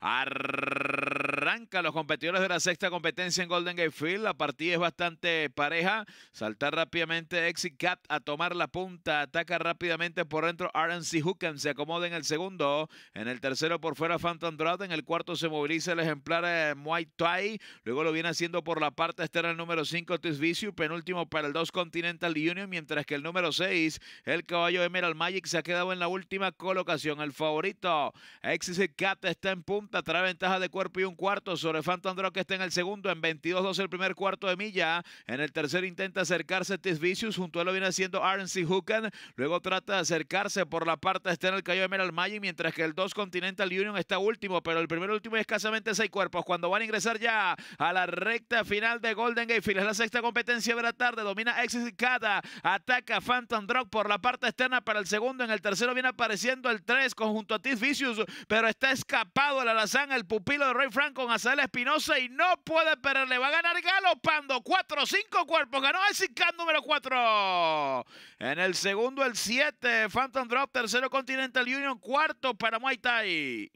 Arr los competidores de la sexta competencia en Golden Gate Field. La partida es bastante pareja. Saltar rápidamente Exit Cat a tomar la punta. Ataca rápidamente por dentro RNC Hooken Se acomoda en el segundo. En el tercero por fuera Phantom Drought. En el cuarto se moviliza el ejemplar White eh, Muay Luego lo viene haciendo por la parte externa el número 5 Tis Penúltimo para el 2 Continental Union. Mientras que el número 6, el caballo Emerald Magic, se ha quedado en la última colocación. El favorito Exit Cat está en punta. Trae ventaja de cuerpo y un cuarto sobre Phantom Drop que está en el segundo, en 22-12 el primer cuarto de milla. En el tercero intenta acercarse Tis Vicious, junto a él lo viene haciendo RNC Hookan. Luego trata de acercarse por la parte externa el Cayo Emerald Magic, mientras que el 2 Continental Union está último, pero el primer último es escasamente seis cuerpos. Cuando van a ingresar ya a la recta final de Golden Gate es la sexta competencia de la tarde, domina Exit Cada, ataca Phantom Drop por la parte externa para el segundo. En el tercero viene apareciendo el 3 conjunto a Tis Vicious, pero está escapado el alazán, el pupilo de Ray Franco a Espinosa y no puede perderle. Va a ganar galopando. 4-5 cuerpos. Ganó Isaac número 4. En el segundo, el 7. Phantom Drop. Tercero, Continental Union. Cuarto para Muay Thai.